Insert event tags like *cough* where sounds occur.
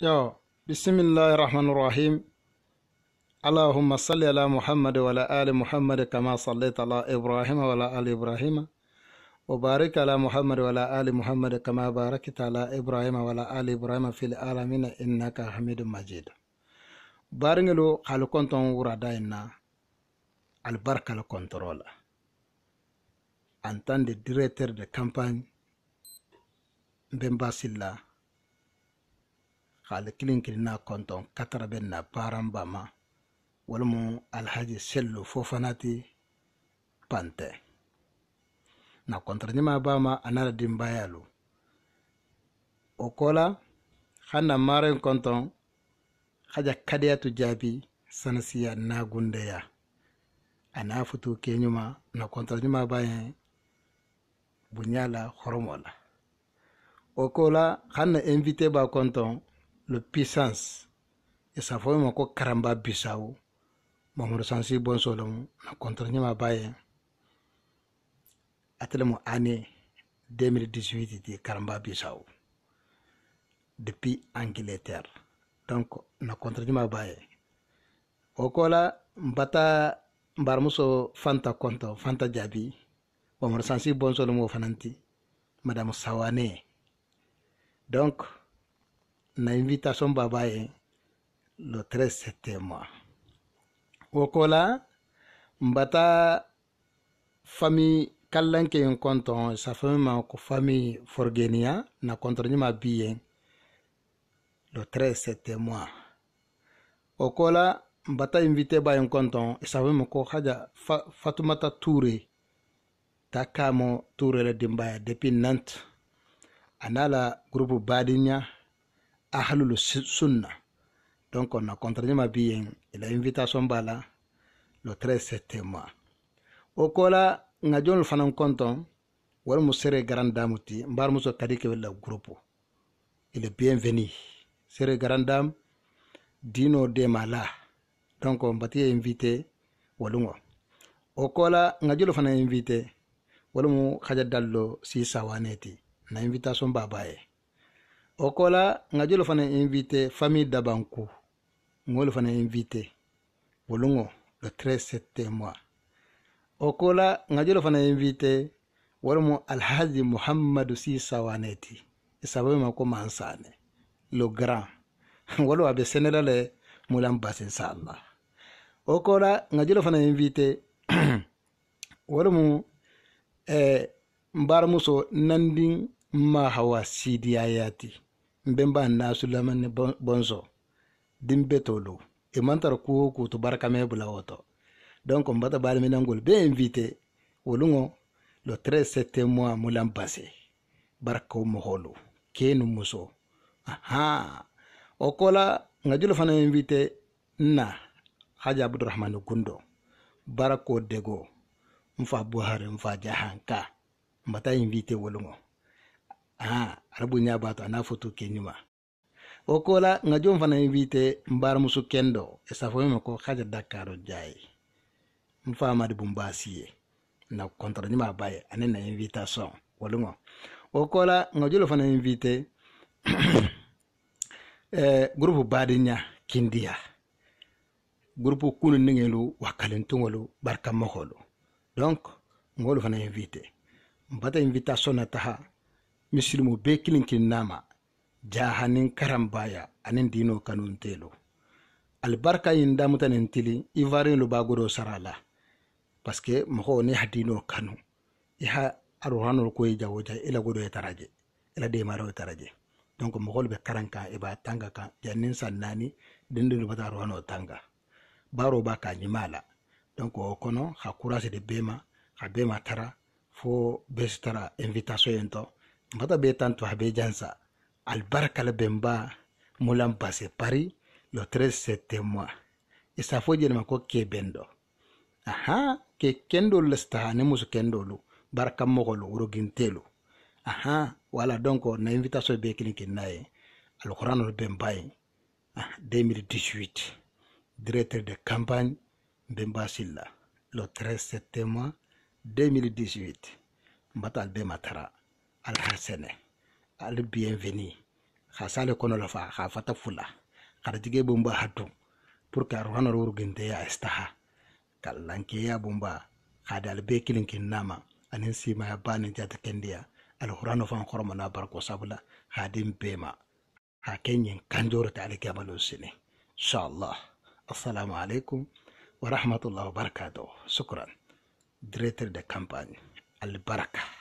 yo bisimillahi rahmani rahim allahumma salli ala muhammadi wala ali muhammadi kama sallaita ala ibrahima wala ali ibrahima وبارك على محمد وعلى آل محمد كما باركت على إبراهيم وعلى آل إبراهيم في العالمين إنك حميد مجيد بارنجلو خالقونتون وراداينا البركة الكنترول en tant que directeur de campagne Mbemba hali kelen kelen n'a kɔntɔn katara bɛ na paranba ma walima alhaji sello fo fana ti pantɛ na kɔntara ɲɛmaa ma a nara denbaya lo o kɔ la hana maaren kɔntɔn haja kadeya tu jaabi sanasiya naa a n'a futu keɲuma na kɔntara ɲɛmaa baa ye bonya la hɔrɔmɔ la o ko la hana invité b'a kɔntɔn le Puissance encore safoyima ko karamba mon ressenti sansi na contre ma baye tellement année 2018 de karamba Bishaou. depuis angleterre donc na contre ma baye Okola mbata Mbarmuso fanta konto fanta Jabi. mon ressenti bon fananti madame sawane donc na invitation baba le 13 septembre o Okola, bata fami sa famille sa ma ko fami na kɔntɔn le 13 septembre o Okola, bata invité ba en e ma ko haja fa, fatumata ture ta kamo ture depuis nantes anala groupe ahlul sunna donc on a contrairement bien et la invitation bala le 13 septembre Okola kola nga jol fanan konton wal mu sere grand dame ti mbar muso groupe il est bienvenu sere grand dame dino de mala donc on bati invité walungo Okola kola nga jol fanan invité wal mu dallo si sawaneti na invitation babaye o ko la n ka jolo fana invité famille dabanko n k'olu fana invité wolongo le 13 septembre o ko la n fana invité walimo alhaji muhammadu si sawaneti isabe mansane le grand *laughs* walo abe senela le mulan basin sala o ko la n fana invité *clears throat* walimo eh, n nandin ma hawa sidiyayati n bɛn b'a su lamɛn ni bɔnsɔ din bɛ tolo i man tara ko o ko to barakamɛ bila wɔtɔ donc n bata b'a lamɛn ngol bɛ invité olu ŋɔ le 13 septembre mulan base barakaw mɔgɔlu kee ni muso aha o ko la nka jolo fana invité n na haja abdurahmani gundo barako dego n fa buhari n fa jahanka n bata invité wolu ŋɔ aha arabu b'a bato a n'a foto kɛ ɲuman o ko la nka fana invite mbar musu kendo dɔ esafo ma ko haja dakaro ja ye n fa bumbasi na kontra ɲuman baye ane na invitation wali ŋɔ o ko la nka jɔn fana invite eh, gurupu baadiɲa kindiya gurupu kunu niŋelu wakalintuŋolu barikamoholu donc ngolo fana invite mbata bata invitation na taha misilimo be kilin nama jaha nin karambaya anin dino kanun telo albarka yin damuta nin tili ivarin lubagodo sarala paske mogo ni ha dino kanu iha aruhanol ko jawoja ila godo taraje ila demaro e taraje donc mogol be karanka e ba tanga kan jannin sannani dindin bata aruhano tanga baro ba ka nyimala donc o kono ha courage de bema ha bema tara fo bes invitation en mata be tanto habe jansa albarka la bemba mulan base pari lo 13 septembre isa fo jenema ko kebendo aha ke kendol lasta ne musu kendolu barka mogolu urogintelu aha wala donc na invitation be kini kinaye alquran lo bemba 2018 e. ah, directeur de campagne bemba silla lo 13 septembre 2018 mbatal be matara al al albienveni xa sale kono la fa xa fata fula xartige bomba hatu pour que aruhana ro urgenteya istaha kallankeya bomba xade albe kilinkin nama anin simaya banin jata kendiya alhurano fan xoroma na barko sabula xadin bema xa kenyen kanjorote alikemalo sini inchallah assalamu alaikum warahmatullahi wabarakatuh sukran directeur de campagne albaraka